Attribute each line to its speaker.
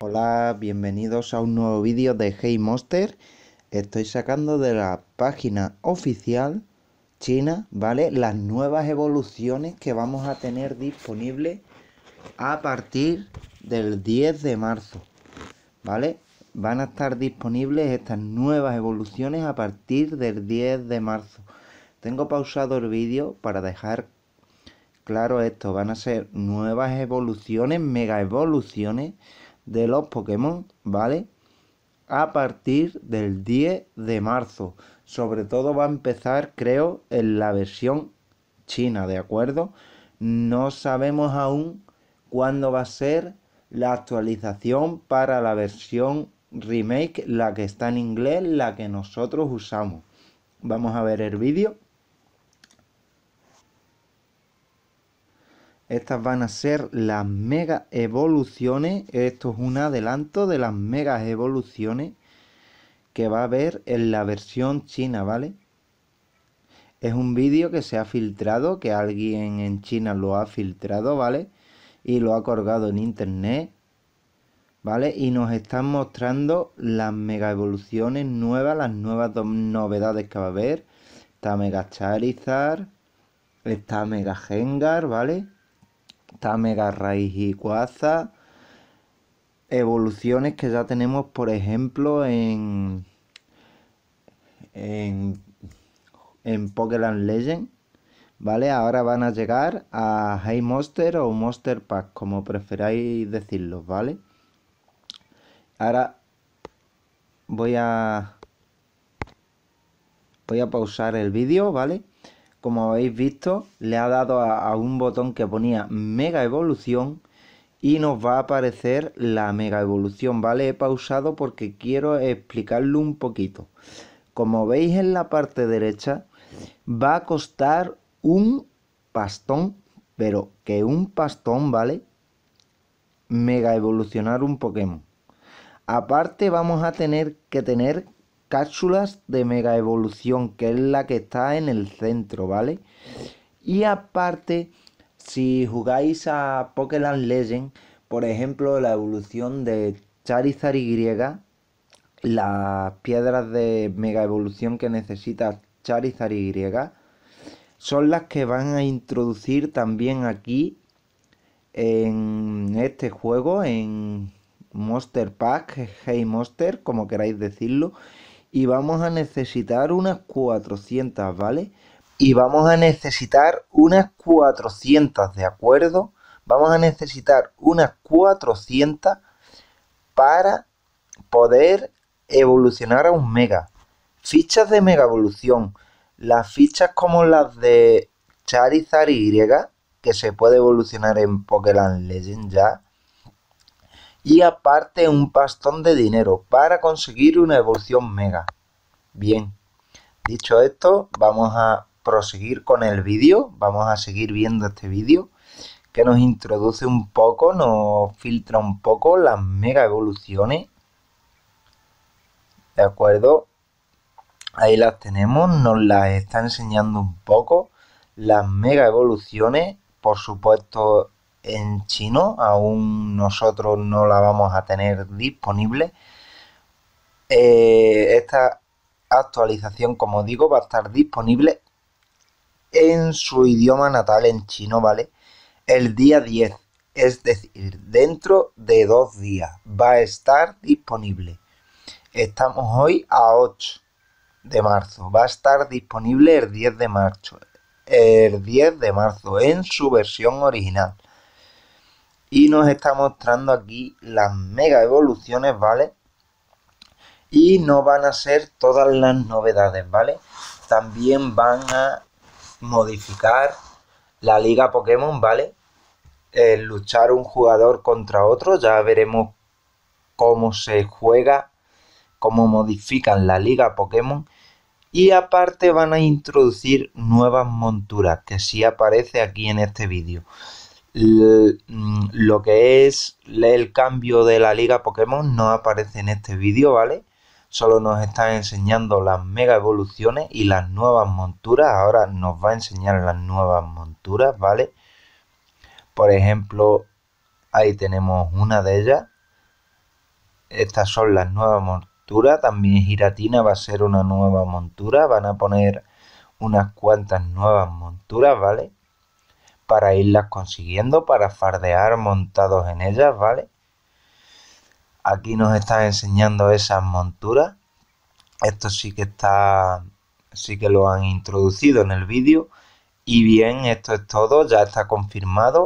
Speaker 1: Hola, bienvenidos a un nuevo vídeo de Hey Monster. Estoy sacando de la página oficial china, ¿vale? Las nuevas evoluciones que vamos a tener disponibles a partir del 10 de marzo, ¿vale? Van a estar disponibles estas nuevas evoluciones a partir del 10 de marzo. Tengo pausado el vídeo para dejar claro esto. Van a ser nuevas evoluciones, mega evoluciones de los Pokémon, ¿vale? A partir del 10 de marzo. Sobre todo va a empezar, creo, en la versión china, ¿de acuerdo? No sabemos aún cuándo va a ser la actualización para la versión remake, la que está en inglés, la que nosotros usamos. Vamos a ver el vídeo. Estas van a ser las mega evoluciones. Esto es un adelanto de las mega evoluciones que va a haber en la versión china, ¿vale? Es un vídeo que se ha filtrado, que alguien en China lo ha filtrado, ¿vale? Y lo ha colgado en internet. ¿vale? Y nos están mostrando las mega evoluciones nuevas, las nuevas novedades que va a haber. Está Mega Charizard, está Mega Gengar, ¿vale? Está Mega Raíz y Quaza. Evoluciones que ya tenemos, por ejemplo, en. En. En Pokémon Legend. ¿Vale? Ahora van a llegar a Hey Monster o Monster Pack, como preferáis decirlo, ¿vale? Ahora voy a... Voy a pausar el vídeo, ¿vale? Como habéis visto, le ha dado a, a un botón que ponía Mega Evolución y nos va a aparecer la mega evolución, ¿vale? He pausado porque quiero explicarlo un poquito. Como veis en la parte derecha, va a costar un pastón, pero que un pastón, ¿vale? Mega evolucionar un Pokémon. Aparte vamos a tener que tener cápsulas de mega evolución, que es la que está en el centro, ¿vale? Y aparte, si jugáis a Pokémon Legend, por ejemplo, la evolución de Charizard Y, las piedras de mega evolución que necesita Charizard Y, son las que van a introducir también aquí en este juego, en Monster Pack, Hey Monster, como queráis decirlo. Y vamos a necesitar unas 400, ¿vale? Y vamos a necesitar unas 400, ¿de acuerdo? Vamos a necesitar unas 400 para poder evolucionar a un mega. Fichas de mega evolución. Las fichas como las de Charizard Y, que se puede evolucionar en Pokémon Legend ya y aparte un pastón de dinero para conseguir una evolución mega. Bien, dicho esto, vamos a proseguir con el vídeo, vamos a seguir viendo este vídeo que nos introduce un poco, nos filtra un poco las mega evoluciones. ¿De acuerdo? Ahí las tenemos, nos las está enseñando un poco. Las mega evoluciones, por supuesto, en chino, aún nosotros no la vamos a tener disponible. Eh, esta actualización, como digo, va a estar disponible en su idioma natal, en chino, ¿vale? El día 10, es decir, dentro de dos días va a estar disponible. Estamos hoy a 8 de marzo, va a estar disponible el 10 de marzo, el 10 de marzo en su versión original y nos está mostrando aquí las mega evoluciones, ¿vale? Y no van a ser todas las novedades, ¿vale? También van a modificar la liga Pokémon, ¿vale? luchar un jugador contra otro, ya veremos cómo se juega, cómo modifican la liga Pokémon. Y aparte van a introducir nuevas monturas, que sí aparece aquí en este vídeo. Mm, lo que es el cambio de la liga Pokémon no aparece en este vídeo, ¿vale? Solo nos están enseñando las mega evoluciones y las nuevas monturas. Ahora nos va a enseñar las nuevas monturas, ¿vale? Por ejemplo, ahí tenemos una de ellas. Estas son las nuevas monturas. También Giratina va a ser una nueva montura. Van a poner unas cuantas nuevas monturas, ¿vale? para irlas consiguiendo, para fardear montados en ellas, ¿vale? Aquí nos están enseñando esas monturas. Esto sí que está, sí que lo han introducido en el vídeo. Y bien, esto es todo, ya está confirmado